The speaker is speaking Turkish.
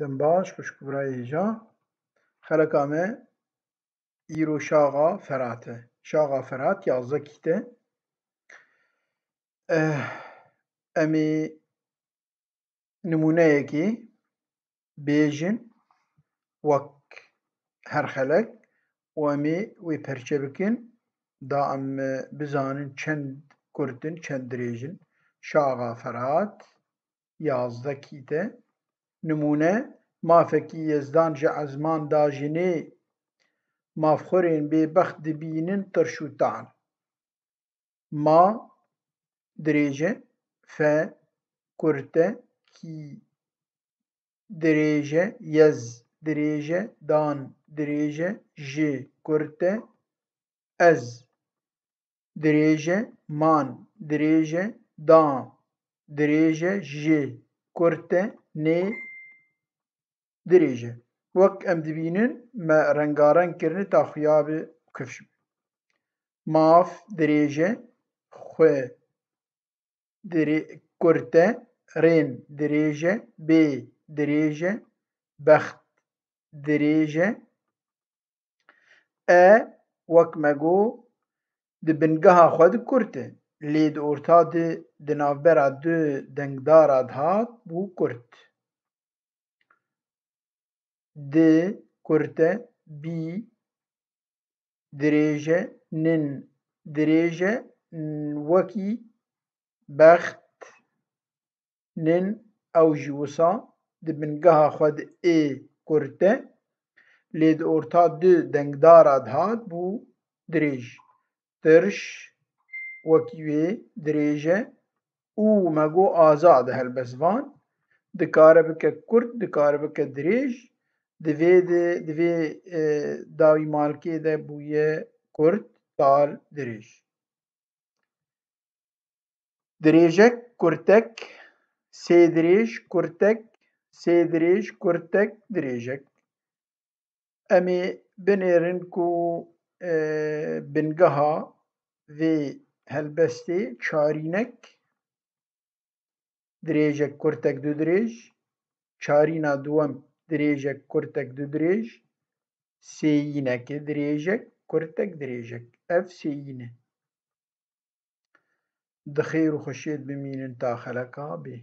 دم baş خوش برای جا خلقا me îro şaxa ferat e. Şaxa ferat yazda kîte. Em eh, ê nimûneyekê bêjin wek her xelek û em ê wê da em bizanin çend kurdun, in çend dirêj in. Şaxa ferat yazda kîte. نمونه ما فکی یزدان جه ازمان دا جنه ما فخورین بی بخت دبینن ما دریجه ف کرته کی دریجه یز دریجه دان دریجه ج کرته از دریجه مان دریجه دان دریجه ج کرته نی dirêj e wek em dibînin me rengarenkirinê daxuyabê kufş bû. Mav dirêj e xwe kurt e rên dirêj e bê dirêj e bext dirêj e e wek me got di bingeha xwe de kurt e. Lê di orta de di navbera du dengdara hat bû kurt. دê kurte bî dirêje nîn dirêje wekî bext nîn ew jî wisa di bingeha xwe di ê kurte lê di orta du dengdara hat bû dirêj tirş wekî wê dirêje û me go azad helbestvan dikare bike kurt dikare bike dirêj Divê divê dawîmarkê de bûye Kurd dar dirêj. Dirêjek kurtek sê dirêj kurtek sê dirêj kurtek dirêjek. Em ê binêrin ku e, bingeha vê helbestê çarînek dirêjek kurtek du dirêj çarîna duwem دريجك كورتك دو درێژ سێینەکە كورتك دريجك اف سينا سێینە دخير وخشيت بمين انت خلقا به